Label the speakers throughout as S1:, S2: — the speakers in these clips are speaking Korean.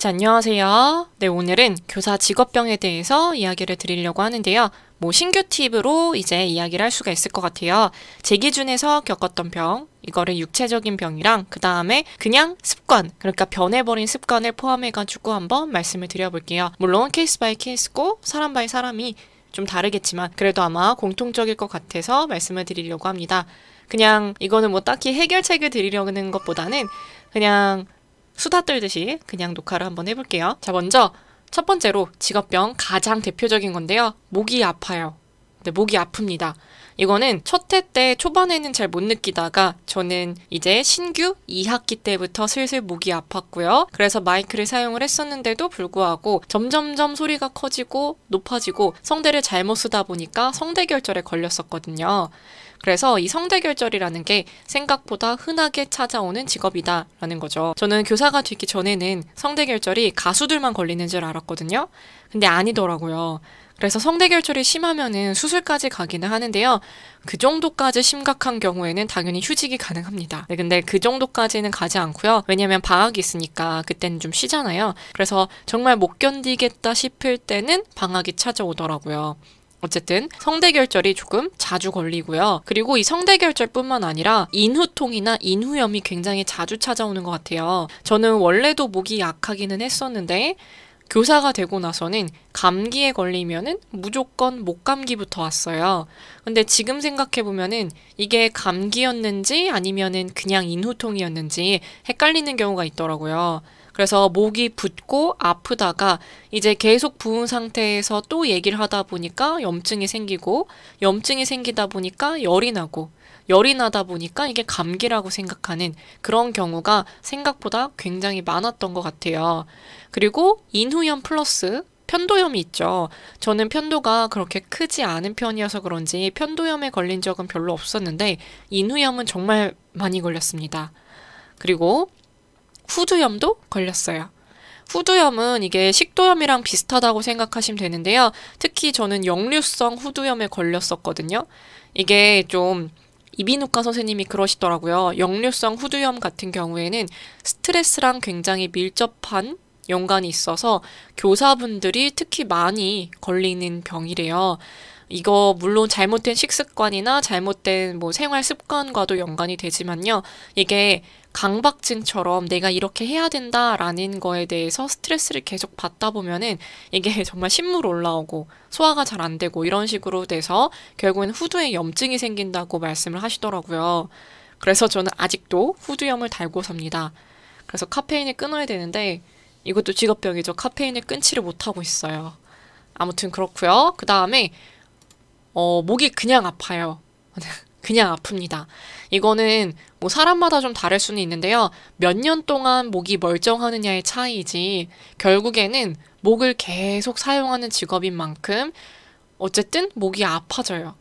S1: 자, 안녕하세요. 네, 오늘은 교사 직업병에 대해서 이야기를 드리려고 하는데요. 뭐 신규 팁으로 이제 이야기를 할 수가 있을 것 같아요. 제 기준에서 겪었던 병, 이거를 육체적인 병이랑 그 다음에 그냥 습관, 그러니까 변해버린 습관을 포함해가지고 한번 말씀을 드려볼게요. 물론 케이스 바이 케이스고 사람 바이 사람이 좀 다르겠지만 그래도 아마 공통적일 것 같아서 말씀을 드리려고 합니다. 그냥 이거는 뭐 딱히 해결책을 드리려는 것보다는 그냥 수다 떨듯이 그냥 녹화를 한번 해볼게요. 자, 먼저 첫 번째로 직업병 가장 대표적인 건데요. 목이 아파요. 네, 목이 아픕니다. 이거는 첫 해 때 초반에는 잘 못 느끼다가 저는 이제 신규 2학기 때부터 슬슬 목이 아팠고요. 그래서 마이크를 사용을 했었는데도 불구하고 점점점 소리가 커지고 높아지고 성대를 잘못 쓰다 보니까 성대결절에 걸렸었거든요. 그래서 이 성대결절이라는 게 생각보다 흔하게 찾아오는 직업이다라는 거죠. 저는 교사가 되기 전에는 성대결절이 가수들만 걸리는 줄 알았거든요. 근데 아니더라고요. 그래서 성대결절이 심하면은 수술까지 가기는 하는데요. 그 정도까지 심각한 경우에는 당연히 휴직이 가능합니다. 네, 근데 그 정도까지는 가지 않고요. 왜냐면 방학이 있으니까 그때는 좀 쉬잖아요. 그래서 정말 못 견디겠다 싶을 때는 방학이 찾아오더라고요. 어쨌든 성대결절이 조금 자주 걸리고요. 그리고 이 성대결절뿐만 아니라 인후통이나 인후염이 굉장히 자주 찾아오는 것 같아요. 저는 원래도 목이 약하기는 했었는데 교사가 되고 나서는 감기에 걸리면은 무조건 목감기부터 왔어요. 근데 지금 생각해보면은 이게 감기였는지 아니면은 그냥 인후통이었는지 헷갈리는 경우가 있더라고요. 그래서 목이 붓고 아프다가 이제 계속 부은 상태에서 또 얘기를 하다 보니까 염증이 생기고 염증이 생기다 보니까 열이 나고 열이 나다 보니까 이게 감기라고 생각하는 그런 경우가 생각보다 굉장히 많았던 것 같아요. 그리고 인후염 플러스 편도염이 있죠. 저는 편도가 그렇게 크지 않은 편이어서 그런지 편도염에 걸린 적은 별로 없었는데 인후염은 정말 많이 걸렸습니다. 그리고 후두염도 걸렸어요. 후두염은 이게 식도염이랑 비슷하다고 생각하시면 되는데요. 특히 저는 역류성 후두염에 걸렸었거든요. 이게 좀 이비인후과 선생님이 그러시더라고요. 역류성 후두염 같은 경우에는 스트레스랑 굉장히 밀접한 연관이 있어서 교사분들이 특히 많이 걸리는 병이래요. 이거 물론 잘못된 식습관이나 잘못된 뭐 생활 습관과도 연관이 되지만요. 이게 강박증처럼 내가 이렇게 해야 된다라는 거에 대해서 스트레스를 계속 받다 보면은 이게 정말 신물 올라오고 소화가 잘 안 되고 이런 식으로 돼서 결국엔 후두에 염증이 생긴다고 말씀을 하시더라고요. 그래서 저는 아직도 후두염을 달고 삽니다. 그래서 카페인을 끊어야 되는데 이것도 직업병이죠. 카페인을 끊지를 못하고 있어요. 아무튼 그렇고요. 그 다음에 어, 목이 그냥 아파요. 그냥 아픕니다. 이거는 뭐 사람마다 좀 다를 수는 있는데요. 몇 년 동안 목이 멀쩡하느냐의 차이지 결국에는 목을 계속 사용하는 직업인 만큼 어쨌든 목이 아파져요.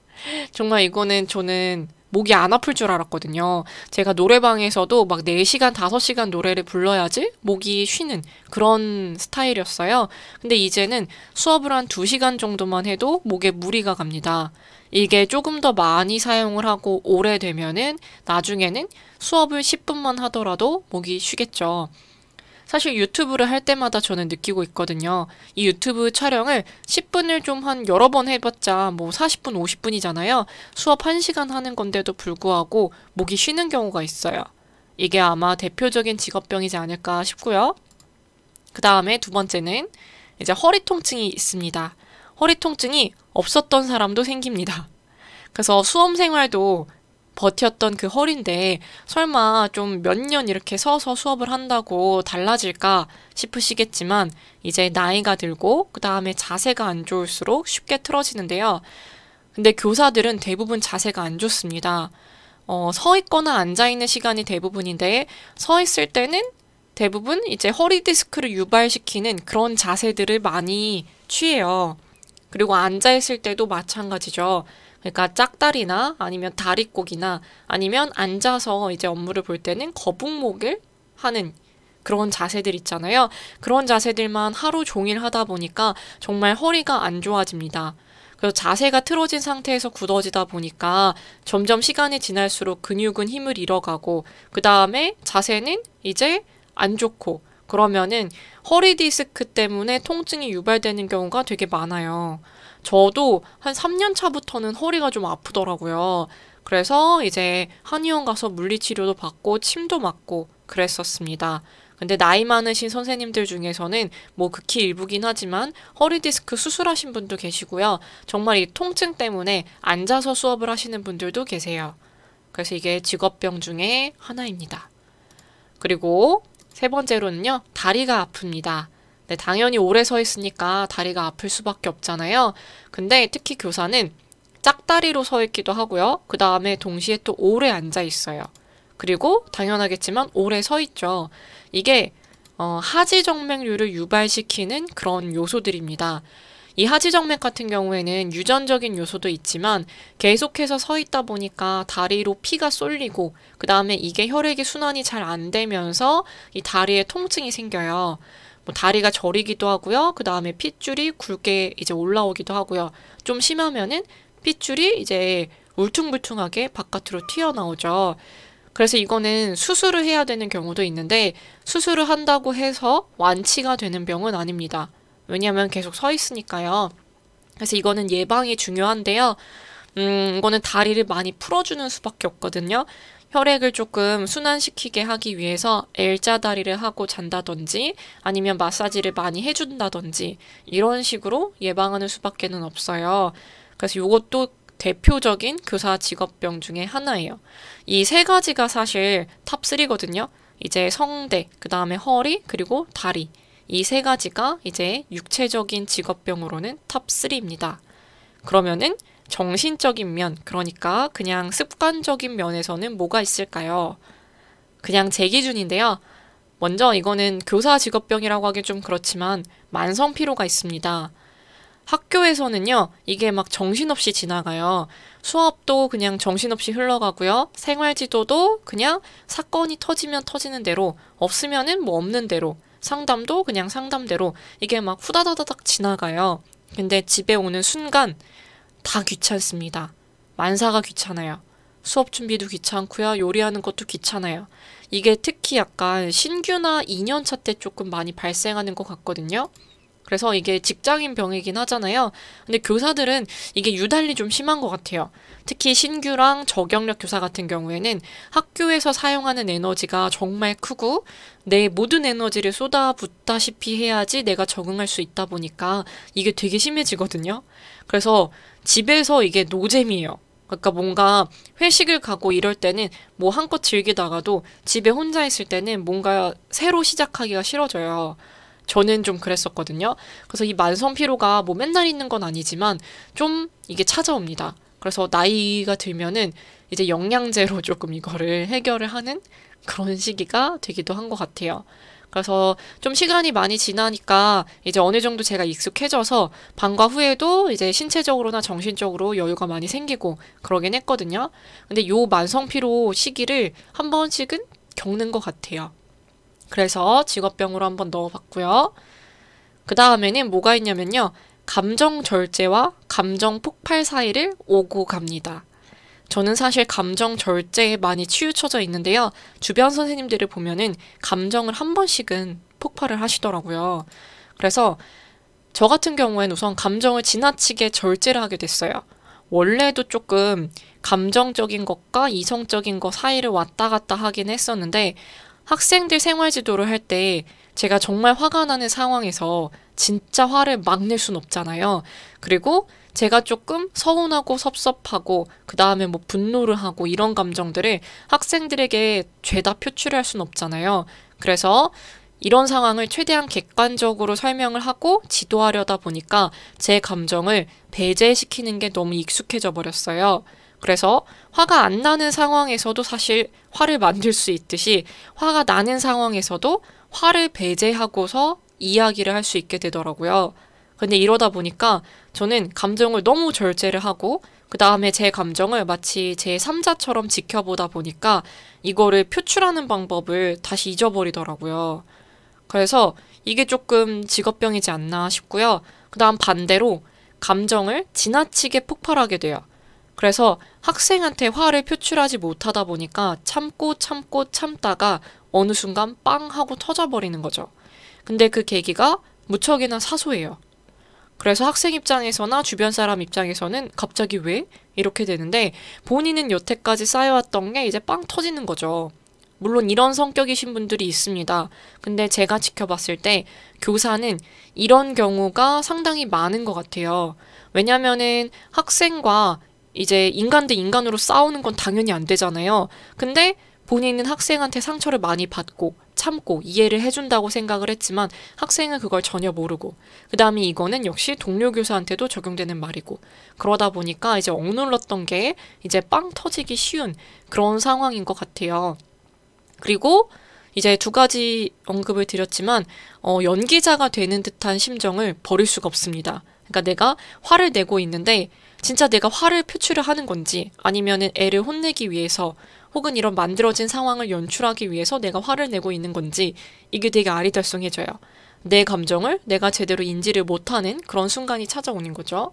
S1: 정말 이거는 저는 목이 안 아플 줄 알았거든요. 제가 노래방에서도 막 4시간, 5시간 노래를 불러야지 목이 쉬는 그런 스타일이었어요. 근데 이제는 수업을 한 2시간 정도만 해도 목에 무리가 갑니다. 이게 조금 더 많이 사용을 하고 오래되면은 나중에는 수업을 10분만 하더라도 목이 쉬겠죠. 사실 유튜브를 할 때마다 저는 느끼고 있거든요. 이 유튜브 촬영을 10분을 좀 한 여러 번 해봤자 뭐 40분, 50분이잖아요. 수업 1시간 하는 건데도 불구하고 목이 쉬는 경우가 있어요. 이게 아마 대표적인 직업병이지 않을까 싶고요. 그 다음에 두 번째는 이제 허리 통증이 있습니다. 허리 통증이 없었던 사람도 생깁니다. 그래서 수험 생활도 버텼던 그 허리인데 설마 좀 몇 년 이렇게 서서 수업을 한다고 달라질까 싶으시겠지만 이제 나이가 들고 그 다음에 자세가 안 좋을수록 쉽게 틀어지는데요. 근데 교사들은 대부분 자세가 안 좋습니다. 어, 서 있거나 앉아 있는 시간이 대부분인데 서 있을 때는 대부분 이제 허리 디스크를 유발시키는 그런 자세들을 많이 취해요. 그리고 앉아 있을 때도 마찬가지죠. 그러니까 짝다리나 아니면 다리꼬기나 아니면 앉아서 이제 업무를 볼 때는 거북목을 하는 그런 자세들 있잖아요. 그런 자세들만 하루 종일 하다 보니까 정말 허리가 안 좋아집니다. 그래서 자세가 틀어진 상태에서 굳어지다 보니까 점점 시간이 지날수록 근육은 힘을 잃어가고 그 다음에 자세는 이제 안 좋고 그러면은 허리 디스크 때문에 통증이 유발되는 경우가 되게 많아요. 저도 한 3년 차부터는 허리가 좀 아프더라고요. 그래서 이제 한의원 가서 물리치료도 받고 침도 맞고 그랬었습니다. 근데 나이 많으신 선생님들 중에서는 뭐 극히 일부긴 하지만 허리디스크 수술하신 분도 계시고요. 정말 이 통증 때문에 앉아서 수업을 하시는 분들도 계세요. 그래서 이게 직업병 중에 하나입니다. 그리고 세 번째로는요, 다리가 아픕니다. 네, 당연히 오래 서 있으니까 다리가 아플 수밖에 없잖아요. 근데 특히 교사는 짝다리로 서 있기도 하고요. 그 다음에 동시에 또 오래 앉아 있어요. 그리고 당연하겠지만 오래 서 있죠. 이게 어, 하지정맥류를 유발시키는 그런 요소들입니다. 이 하지정맥 같은 경우에는 유전적인 요소도 있지만 계속해서 서 있다 보니까 다리로 피가 쏠리고 그 다음에 이게 혈액이 순환이 잘 안 되면서 이 다리에 통증이 생겨요. 뭐 다리가 저리기도 하고요. 그 다음에 핏줄이 굵게 이제 올라오기도 하고요. 좀 심하면은 핏줄이 이제 울퉁불퉁하게 바깥으로 튀어나오죠. 그래서 이거는 수술을 해야 되는 경우도 있는데 수술을 한다고 해서 완치가 되는 병은 아닙니다. 왜냐하면 계속 서 있으니까요. 그래서 이거는 예방이 중요한데요. 음, 이거는 다리를 많이 풀어주는 수밖에 없거든요. 혈액을 조금 순환시키게 하기 위해서 L자 다리를 하고 잔다든지 아니면 마사지를 많이 해준다든지 이런 식으로 예방하는 수밖에는 없어요. 그래서 이것도 대표적인 교사 직업병 중에 하나예요. 이 세 가지가 사실 탑3거든요. 이제 성대, 그 다음에 허리, 그리고 다리. 이 세 가지가 이제 육체적인 직업병으로는 탑3입니다. 그러면은 정신적인 면, 그러니까 그냥 습관적인 면에서는 뭐가 있을까요? 그냥 제 기준인데요. 먼저 이거는 교사 직업병이라고 하기 좀 그렇지만 만성 피로가 있습니다. 학교에서는요, 이게 막 정신없이 지나가요. 수업도 그냥 정신없이 흘러가고요. 생활 지도도 그냥 사건이 터지면 터지는 대로, 없으면은 뭐 없는 대로, 상담도 그냥 상담대로, 이게 막 후다다다닥 지나가요. 근데 집에 오는 순간, 다 귀찮습니다. 만사가 귀찮아요. 수업 준비도 귀찮고요. 요리하는 것도 귀찮아요. 이게 특히 약간 신규나 2년차 때 조금 많이 발생하는 것 같거든요. 그래서 이게 직장인 병이긴 하잖아요. 근데 교사들은 이게 유달리 좀 심한 것 같아요. 특히 신규랑 저경력 교사 같은 경우에는 학교에서 사용하는 에너지가 정말 크고 내 모든 에너지를 쏟아붓다시피 해야지 내가 적응할 수 있다 보니까 이게 되게 심해지거든요. 그래서 집에서 이게 노잼이에요. 그러니까 뭔가 회식을 가고 이럴 때는 뭐 한껏 즐기다가도 집에 혼자 있을 때는 뭔가 새로 시작하기가 싫어져요. 저는 좀 그랬었거든요. 그래서 이 만성 피로가 뭐 맨날 있는 건 아니지만 좀 이게 찾아옵니다. 그래서 나이가 들면은 이제 영양제로 조금 이거를 해결을 하는 그런 시기가 되기도 한 것 같아요. 그래서 좀 시간이 많이 지나니까 이제 어느 정도 제가 익숙해져서 방과 후에도 이제 신체적으로나 정신적으로 여유가 많이 생기고 그러긴 했거든요. 근데 요 만성피로 시기를 한 번씩은 겪는 것 같아요. 그래서 직업병으로 한번 넣어봤고요. 그 다음에는 뭐가 있냐면요. 감정 절제와 감정 폭발 사이를 오고 갑니다. 저는 사실 감정 절제에 많이 치우쳐져 있는데요. 주변 선생님들을 보면은 감정을 한 번씩은 폭발을 하시더라고요. 그래서 저 같은 경우엔 우선 감정을 지나치게 절제를 하게 됐어요. 원래도 조금 감정적인 것과 이성적인 것 사이를 왔다 갔다 하긴 했었는데 학생들 생활 지도를 할 때 제가 정말 화가 나는 상황에서 진짜 화를 막 낼 순 없잖아요. 그리고 제가 조금 서운하고 섭섭하고 그 다음에 뭐 분노를 하고 이런 감정들을 학생들에게 죄다 표출할 순 없잖아요. 그래서 이런 상황을 최대한 객관적으로 설명을 하고 지도하려다 보니까 제 감정을 배제시키는 게 너무 익숙해져 버렸어요. 그래서 화가 안 나는 상황에서도 사실 화를 만들 수 있듯이 화가 나는 상황에서도 화를 배제하고서 이야기를 할 수 있게 되더라고요. 근데 이러다 보니까 저는 감정을 너무 절제를 하고 그 다음에 제 감정을 마치 제 3자처럼 지켜보다 보니까 이거를 표출하는 방법을 다시 잊어버리더라고요. 그래서 이게 조금 직업병이지 않나 싶고요. 그 다음 반대로 감정을 지나치게 폭발하게 돼요. 그래서 학생한테 화를 표출하지 못하다 보니까 참고 참고 참다가 어느 순간 빵 하고 터져버리는 거죠. 근데 그 계기가 무척이나 사소해요. 그래서 학생 입장에서나 주변 사람 입장에서는 갑자기 왜? 이렇게 되는데 본인은 여태까지 쌓여왔던 게 이제 빵 터지는 거죠. 물론 이런 성격이신 분들이 있습니다. 근데 제가 지켜봤을 때 교사는 이런 경우가 상당히 많은 것 같아요. 왜냐면은 학생과 이제 인간 대 인간으로 싸우는 건 당연히 안 되잖아요. 근데 본인은 학생한테 상처를 많이 받고 참고 이해를 해준다고 생각을 했지만 학생은 그걸 전혀 모르고 그 다음에 이거는 역시 동료 교사한테도 적용되는 말이고 그러다 보니까 이제 억눌렀던 게 이제 빵 터지기 쉬운 그런 상황인 것 같아요. 그리고 이제 두 가지 언급을 드렸지만 어, 연기자가 되는 듯한 심정을 버릴 수가 없습니다. 그러니까 내가 화를 내고 있는데 진짜 내가 화를 표출을 하는 건지 아니면 애를 혼내기 위해서 혹은 이런 만들어진 상황을 연출하기 위해서 내가 화를 내고 있는 건지 이게 되게 아리달성해져요. 내 감정을 내가 제대로 인지를 못하는 그런 순간이 찾아오는 거죠.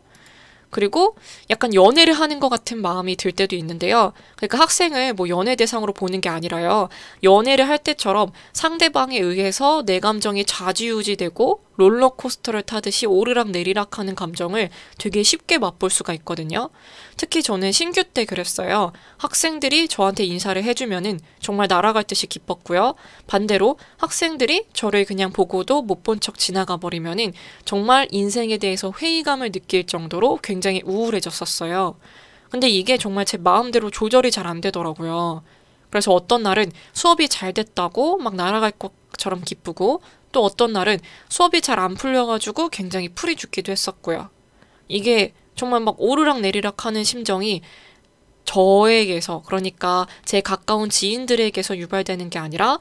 S1: 그리고 약간 연애를 하는 것 같은 마음이 들 때도 있는데요. 그러니까 학생을 뭐 연애 대상으로 보는 게 아니라요. 연애를 할 때처럼 상대방에 의해서 내 감정이 좌지우지되고 롤러코스터를 타듯이 오르락 내리락 하는 감정을 되게 쉽게 맛볼 수가 있거든요. 특히 저는 신규 때 그랬어요. 학생들이 저한테 인사를 해주면은 정말 날아갈 듯이 기뻤고요. 반대로 학생들이 저를 그냥 보고도 못 본 척 지나가 버리면은 정말 인생에 대해서 회의감을 느낄 정도로 굉장히 우울해졌었어요. 근데 이게 정말 제 마음대로 조절이 잘 안 되더라고요. 그래서 어떤 날은 수업이 잘 됐다고 막 날아갈 것처럼 기쁘고 또 어떤 날은 수업이 잘 안 풀려가지고 굉장히 풀이 죽기도 했었고요. 이게 정말 막 오르락 내리락 하는 심정이 저에게서, 그러니까 제 가까운 지인들에게서 유발되는 게 아니라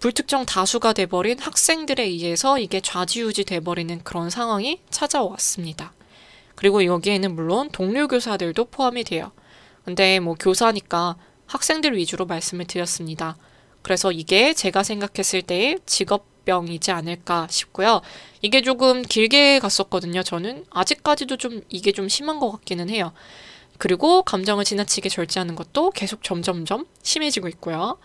S1: 불특정 다수가 돼버린 학생들에 의해서 이게 좌지우지 돼버리는 그런 상황이 찾아왔습니다. 그리고 여기에는 물론 동료 교사들도 포함이 돼요. 근데 뭐 교사니까 학생들 위주로 말씀을 드렸습니다. 그래서 이게 제가 생각했을 때의 직업 병이지 않을까 싶고요. 이게 조금 길게 갔었거든요. 저는 아직까지도 좀 이게 좀 심한 것 같기는 해요. 그리고 감정을 지나치게 절제하는 것도 계속 점점점 심해지고 있고요.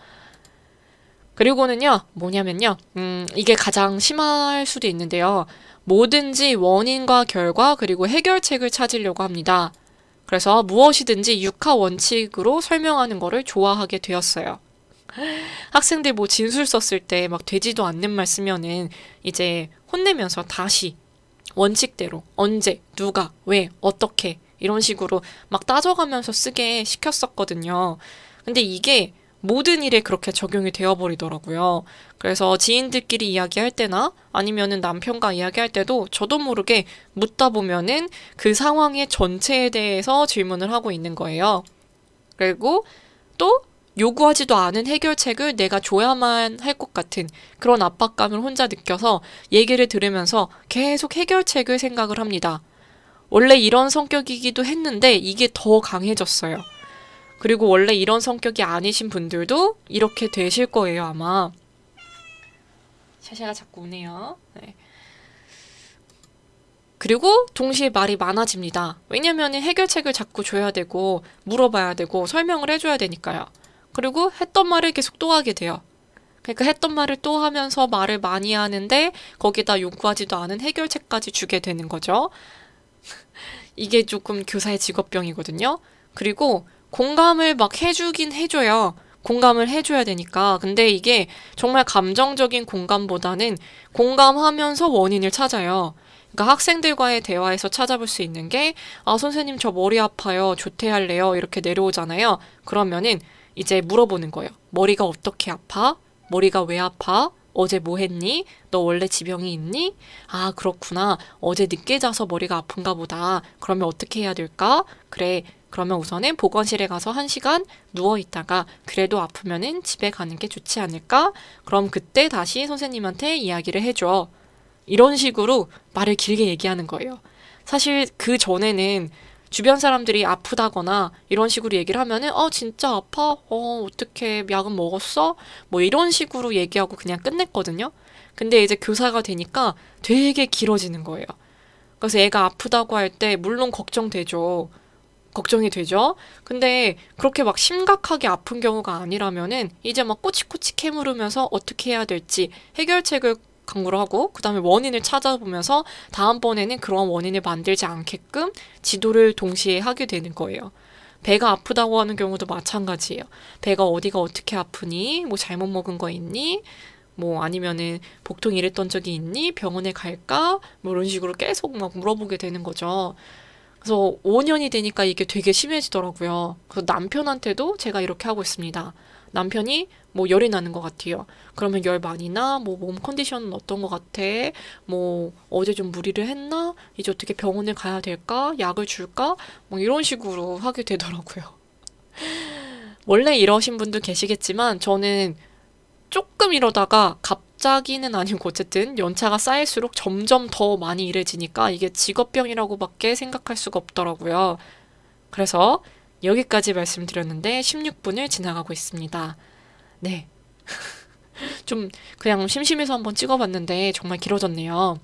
S1: 그리고는요, 뭐냐면요, 음, 이게 가장 심할 수도 있는데요. 뭐든지 원인과 결과 그리고 해결책을 찾으려고 합니다. 그래서 무엇이든지 육하 원칙으로 설명하는 것을 좋아하게 되었어요. 학생들 뭐 진술 썼을 때 막 되지도 않는 말 쓰면은 이제 혼내면서 다시 원칙대로 언제 누가 왜 어떻게 이런 식으로 막 따져가면서 쓰게 시켰었거든요. 근데 이게 모든 일에 그렇게 적용이 되어버리더라고요. 그래서 지인들끼리 이야기할 때나 아니면은 남편과 이야기할 때도 저도 모르게 묻다 보면은 그 상황의 전체에 대해서 질문을 하고 있는 거예요. 그리고 또 요구하지도 않은 해결책을 내가 줘야만 할 것 같은 그런 압박감을 혼자 느껴서 얘기를 들으면서 계속 해결책을 생각을 합니다. 원래 이런 성격이기도 했는데 이게 더 강해졌어요. 그리고 원래 이런 성격이 아니신 분들도 이렇게 되실 거예요, 아마. 샤샤가 자꾸 우네요. 네. 그리고 동시에 말이 많아집니다. 왜냐면 해결책을 자꾸 줘야 되고, 물어봐야 되고, 설명을 해줘야 되니까요. 그리고 했던 말을 계속 또 하게 돼요. 그러니까 했던 말을 또 하면서 말을 많이 하는데 거기다 욕구하지도 않은 해결책까지 주게 되는 거죠. 이게 조금 교사의 직업병이거든요. 그리고 공감을 막 해주긴 해줘요. 공감을 해줘야 되니까. 근데 이게 정말 감정적인 공감보다는 공감하면서 원인을 찾아요. 그러니까 학생들과의 대화에서 찾아볼 수 있는 게, 아, 선생님 저 머리 아파요. 조퇴할래요. 이렇게 내려오잖아요. 그러면은 이제 물어보는 거예요. 머리가 어떻게 아파? 머리가 왜 아파? 어제 뭐 했니? 너 원래 지병이 있니? 아, 그렇구나. 어제 늦게 자서 머리가 아픈가 보다. 그러면 어떻게 해야 될까? 그래. 그러면 우선은 보건실에 가서 한시간 누워 있다가 그래도 아프면은 집에 가는 게 좋지 않을까? 그럼 그때 다시 선생님한테 이야기를 해줘. 이런 식으로 말을 길게 얘기하는 거예요. 사실 그 전에는 주변 사람들이 아프다거나 이런 식으로 얘기를 하면은 어 진짜 아파 어 어떻게 약은 먹었어 뭐 이런 식으로 얘기하고 그냥 끝냈거든요 근데 이제 교사가 되니까 되게 길어지는 거예요 그래서 애가 아프다고 할 때 물론 걱정되죠 걱정이 되죠 근데 그렇게 막 심각하게 아픈 경우가 아니라면은 이제 막 꼬치꼬치 캐물으면서 어떻게 해야 될지 해결책을 강구를 하고 그다음에 원인을 찾아보면서 다음번에는 그런 원인을 만들지 않게끔 지도를 동시에 하게 되는 거예요. 배가 아프다고 하는 경우도 마찬가지예요. 배가 어디가 어떻게 아프니? 뭐 잘못 먹은 거 있니? 뭐 아니면은 복통 이랬던 적이 있니? 병원에 갈까? 뭐 이런 식으로 계속 막 물어보게 되는 거죠. 그래서 5년이 되니까 이게 되게 심해지더라고요. 그래서 남편한테도 제가 이렇게 하고 있습니다. 남편이 뭐 열이 나는 것 같아요. 그러면 열 많이 나? 뭐 몸 컨디션은 어떤 것 같아? 뭐 어제 좀 무리를 했나? 이제 어떻게 병원에 가야 될까? 약을 줄까? 뭐 이런 식으로 하게 되더라고요. 원래 이러신 분도 계시겠지만 저는 조금 이러다가 갑자기는 아니고 어쨌든 연차가 쌓일수록 점점 더 많이 이해지니까 이게 직업병이라고밖에 생각할 수가 없더라고요. 그래서 여기까지 말씀드렸는데 16분을 지나가고 있습니다. 네. 좀 그냥 심심해서 한번 찍어봤는데 정말 길어졌네요.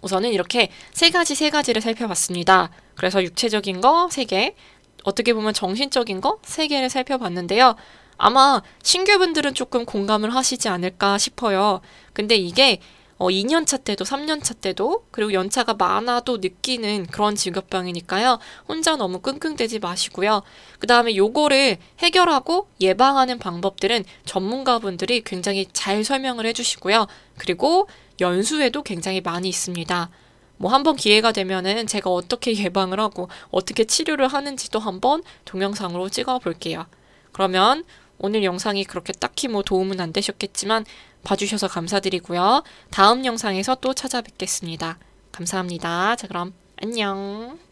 S1: 우선은 이렇게 세 가지 세 가지를 살펴봤습니다. 그래서 육체적인 거 세 개, 어떻게 보면 정신적인 거 세 개를 살펴봤는데요. 아마 신규분들은 조금 공감을 하시지 않을까 싶어요. 근데 이게 어, 2년차 때도 3년차 때도 그리고 연차가 많아도 느끼는 그런 직업병이니까요. 혼자 너무 끙끙대지 마시고요. 그 다음에 요거를 해결하고 예방하는 방법들은 전문가분들이 굉장히 잘 설명을 해주시고요. 그리고 연수에도 굉장히 많이 있습니다. 뭐 한번 기회가 되면은 제가 어떻게 예방을 하고 어떻게 치료를 하는지도 한번 동영상으로 찍어 볼게요. 그러면 오늘 영상이 그렇게 딱히 뭐 도움은 안 되셨겠지만 봐주셔서 감사드리고요. 다음 영상에서 또 찾아뵙겠습니다. 감사합니다. 자 그럼 안녕.